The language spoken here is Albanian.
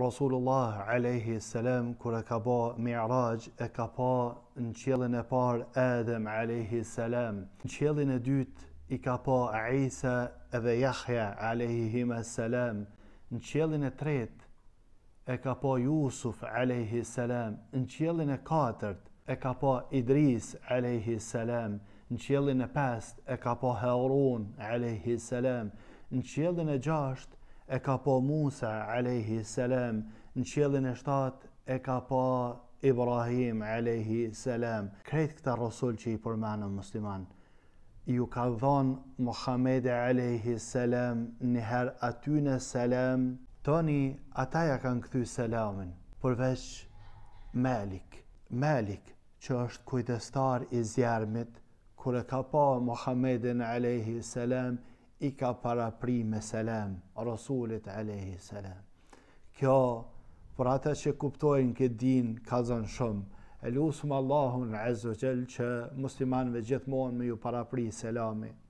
Rasulullah alayhi salam kur e ka bë Mi'raj e ka pa në qiellin e parë Adem alayhi salam. Në qiellin e dytë i ka pa Isa dhe Yahya alayhihim salam. Në qiellin e tretë e ka pa Yusuf alayhi salam. Në qiellin e katërt e ka pa Idris alayhi salam. Në qiellin e pestë e ka pa Harun alayhi salam. Në qiellin e gjashtë e ka pa Musa alayhi salam në qiellin e 7 e ka pa Ibrahim alayhi salam krejt këta rasul që i përmendën musliman ju ka dhënë Muhammed alayhi salam në her aty salam tani ata ja kanë kthy selamën përveç Malik Malik që është kujdestar i zjarmit kur e ka pa Muhammedin alayhi salam i ka parapri me selam, Rasulit lehi Selam. Kjo, për ata që kuptojnë këtë din, ka zënë shumë. E lusëm Allahun, Azogel, që muslimanve gjithmonë me ju parapri selamit.